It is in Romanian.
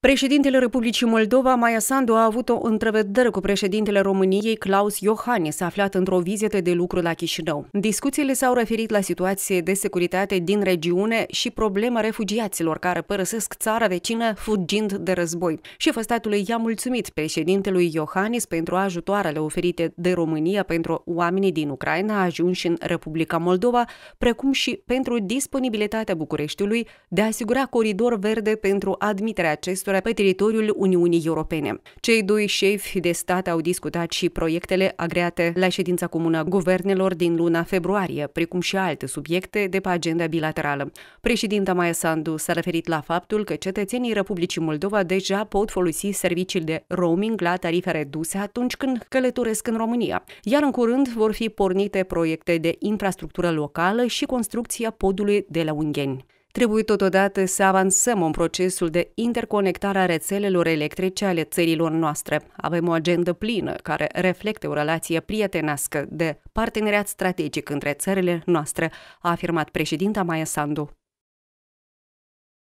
Președintele Republicii Moldova, Maia Sandu, a avut o întrevedere cu președintele României, Claus Iohannis, aflat într-o vizită de lucru la Chișinău. Discuțiile s-au referit la situație de securitate din regiune și problema refugiaților care părăsesc țara vecină fugind de război. Șeful statului i-a mulțumit președintelui Iohannis pentru ajutoarele oferite de România pentru oamenii din Ucraina ajunși în Republica Moldova, precum și pentru disponibilitatea Bucureștiului de a asigura coridor verde pentru admiterea acestor acestora pe teritoriul Uniunii Europene. Cei doi șefi de stat au discutat și proiectele agreate la ședința comună guvernelor din luna februarie, precum și alte subiecte de pe agenda bilaterală. Președinta Maia Sandu s-a referit la faptul că cetățenii Republicii Moldova deja pot folosi serviciile de roaming la tarife reduse atunci când călătoresc în România, iar în curând vor fi pornite proiecte de infrastructură locală și construcția podului de la Ungheni. Trebuie totodată să avansăm în procesul de interconectare a rețelelor electrice ale țărilor noastre. Avem o agendă plină care reflecte o relație prietenească de parteneriat strategic între țările noastre, a afirmat președinta Maia Sandu.